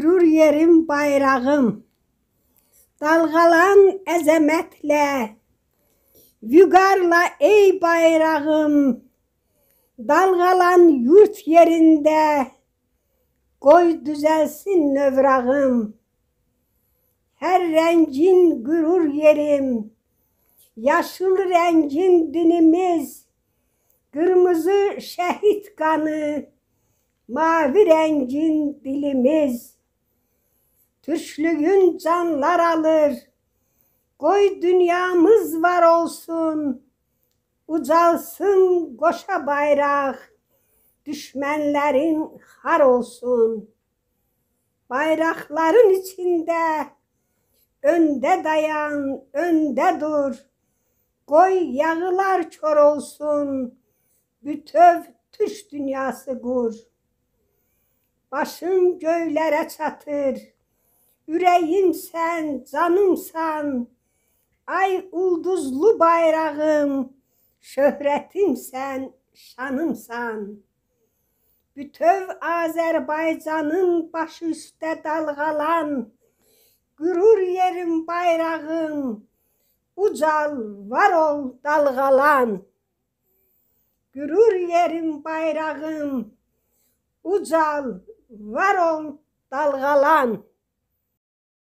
Gurur yerim bayrağım. Dalgalan ezemetle, Vügarla ey bayrağım. Dalgalan yurt yerinde, Koy düzelsin növrağım. Her rencin gurur yerim. Yaşıl rencin dinimiz. Kırmızı şehit kanı. Mavi rencin dilimiz. Türklüğün canlar alır. Koy dünyamız var olsun. Ucalsın koşa bayrak. Düşmenlerin har olsun. Bayrakların içinde önde dayan, önde dur. Koy yağılar çor olsun. Bütöv tüş dünyası kur. Başın göylere çatır. Ürəyimsən, canımsan. Ay ulduzlu bayrağım, şöhrətimsən, şanımsan. Bütöv Azərbaycanın başı üstə dalğalan, qürur yerim bayrağım, ucal, var ol, dalğalan. Qürur yerim bayrağım, ucal, var ol, dalğalan.